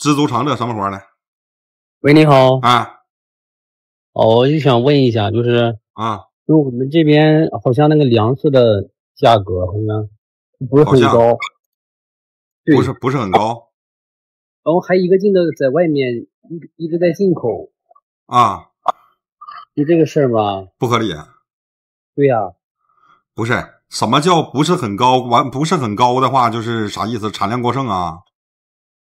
知足常乐，什么活呢？喂，你好。哦，我就想问一下，就是啊，就我们这边好像那个粮食的价格，好像不是很高。不是不是很高。然后还一个劲的在外面一一直在进口。啊，就这个事儿吗？不合理。对呀。不是什么叫不是很高完不是很高的话，就是啥意思？产量过剩啊？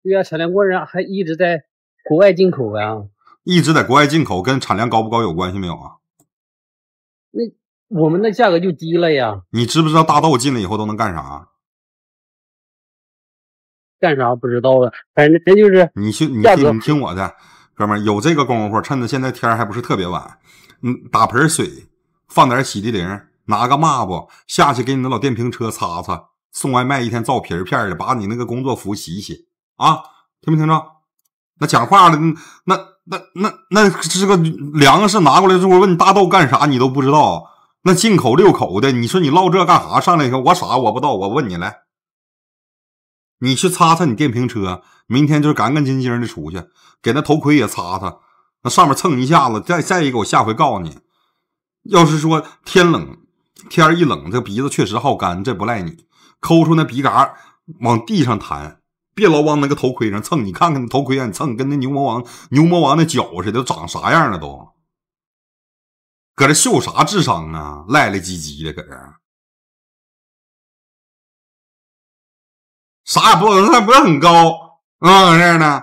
对呀，产量过人还一直在国外进口啊！一直在国外进口，跟产量高不高有关系没有啊？那我们的价格就低了呀。你知不知道大豆进来以后都能干啥？干啥不知道啊，反正真就是。你去，你听，你听我的，哥们儿，有这个功夫，趁着现在天还不是特别晚，嗯，打盆水，放点洗涤灵，拿个抹布下去给你那老电瓶车擦擦。送外卖一天造皮儿片的，把你那个工作服洗洗。啊，听没听着？那讲话的，那那那那是个粮食拿过来之后，问你大豆干啥，你都不知道。那进口六口的，你说你唠这干啥？上来一个，我傻，我不知道，我问你来。你去擦擦你电瓶车，明天就是干干净净的出去，给那头盔也擦擦，那上面蹭一下子。再再一个，我下回告诉你，要是说天冷，天一冷，这鼻子确实好干，这不赖你，抠出那鼻嘎往地上弹。别老往那个头盔上蹭，你看看那头盔让你蹭跟那牛魔王、牛魔王那脚似的，都长啥样了？都搁这秀啥智商啊？赖赖唧唧的，搁这啥也不，他不是很高啊，搁这呢。